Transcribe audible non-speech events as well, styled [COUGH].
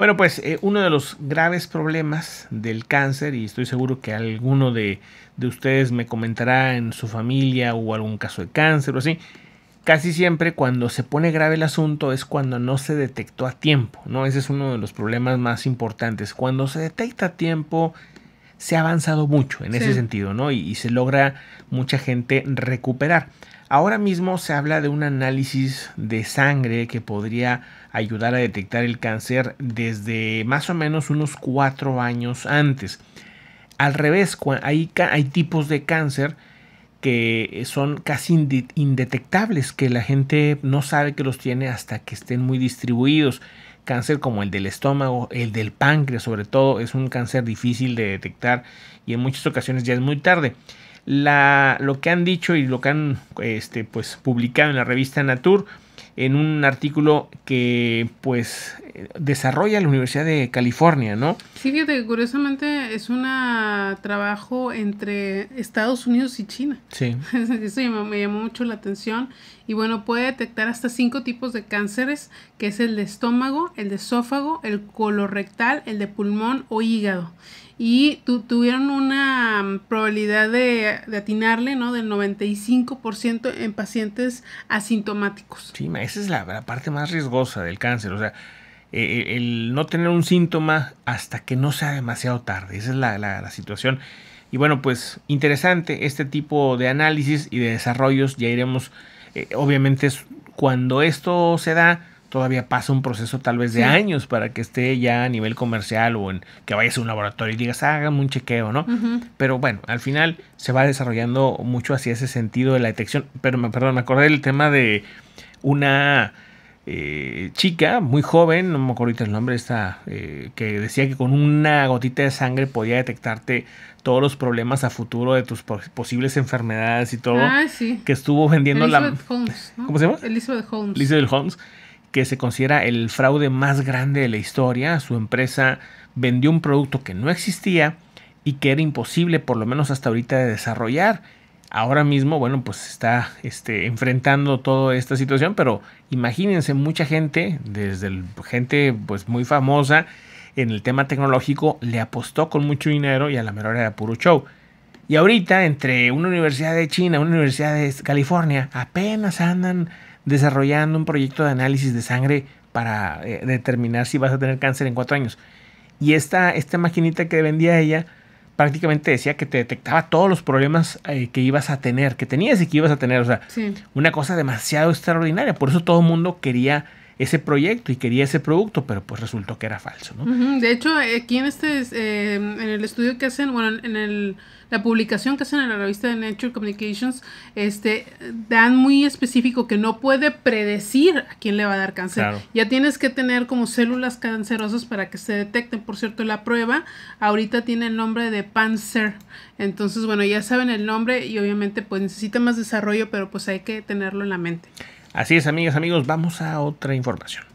Bueno, pues eh, uno de los graves problemas del cáncer, y estoy seguro que alguno de, ustedes me comentará en su familia o algún caso de cáncer o así, casi siempre cuando se pone grave el asunto es cuando no se detectó a tiempo, ¿no? Ese es uno de los problemas más importantes. Cuando se detecta a tiempo, se ha avanzado mucho en ese sentido, ¿no? Y, se logra mucha gente recuperar. Ahora mismo se habla de un análisis de sangre que podría ayudar a detectar el cáncer desde más o menos unos cuatro años antes. Al revés, hay tipos de cáncer que son casi indetectables, que la gente no sabe que los tiene hasta que estén muy distribuidos cáncer como el del estómago, el del páncreas sobre todo, es un cáncer difícil de detectar y en muchas ocasiones ya es muy tarde. La, lo que han dicho y lo que han este, pues, publicado en la revista Nature en un artículo que pues desarrolla la Universidad de California, ¿no? Sí, fíjate que curiosamente es un trabajo entre Estados Unidos y China. Sí. [LAUGHS] Eso me, llamó mucho la atención. Y bueno, puede detectar hasta cinco tipos de cánceres, que es el de estómago, el de esófago, el colorectal, el de pulmón o hígado y tuvieron una mm, probabilidad de, atinarle, ¿no? Del 95% en pacientes asintomáticos. Sí, esa es la, la, parte más riesgosa del cáncer. O sea, eh, el no tener un síntoma hasta que no sea demasiado tarde. Esa es la, situación. Y bueno, pues interesante este tipo de análisis y de desarrollos. Ya iremos, eh, obviamente cuando esto se da, todavía pasa un proceso tal vez de años para que esté ya a nivel comercial o en que vayas a un laboratorio y digas, ah, hágame un chequeo, ¿no? Pero bueno, al final se va desarrollando mucho hacia ese sentido de la detección. Pero, perdón, me acordé del tema de una eh, chica, muy joven, no me acuerdo ahorita el nombre, esta, eh, que decía que con una gotita de sangre podía detectarte todos los problemas a futuro de tus posibles enfermedades y todo. Ah, sí. Que estuvo vendiendo la. Holmes, ¿Cómo se llama? Elizabeth Holmes. Elizabeth Holmes, que se considera el fraude más grande de la historia. Su empresa vendió un producto que no existía y que era imposible, por lo menos hasta ahorita, de desarrollar ahora mismo, bueno, pues está este, enfrentando toda esta situación, pero imagínense mucha gente, desde gente pues muy famosa en el tema tecnológico, le apostó con mucho dinero y a la mejor era puro show. Y ahorita entre una universidad de China, una universidad de California, apenas andan desarrollando un proyecto de análisis de sangre para eh, determinar si vas a tener cáncer en cuatro años. Y esta, esta maquinita que vendía ella, prácticamente decía que te detectaba todos los problemas eh, que ibas a tener, que tenías y que ibas a tener. O sea, una cosa demasiado extraordinaria. Por eso todo el mundo quería ese proyecto y quería ese producto, pero pues resultó que era falso, ¿no? De hecho, aquí en este, eh, en el estudio que hacen, bueno, en el, la publicación que hacen en la revista de Nature Communications, este, dan muy específico que no puede predecir a quién le va a dar cáncer. Ya tienes que tener como células cancerosas para que se detecten. Por cierto, la prueba ahorita tiene el nombre de Panzer. Entonces, bueno, ya saben el nombre y obviamente pues necesita más desarrollo, pero pues hay que tenerlo en la mente. Así es, amigas, amigos, vamos a otra información.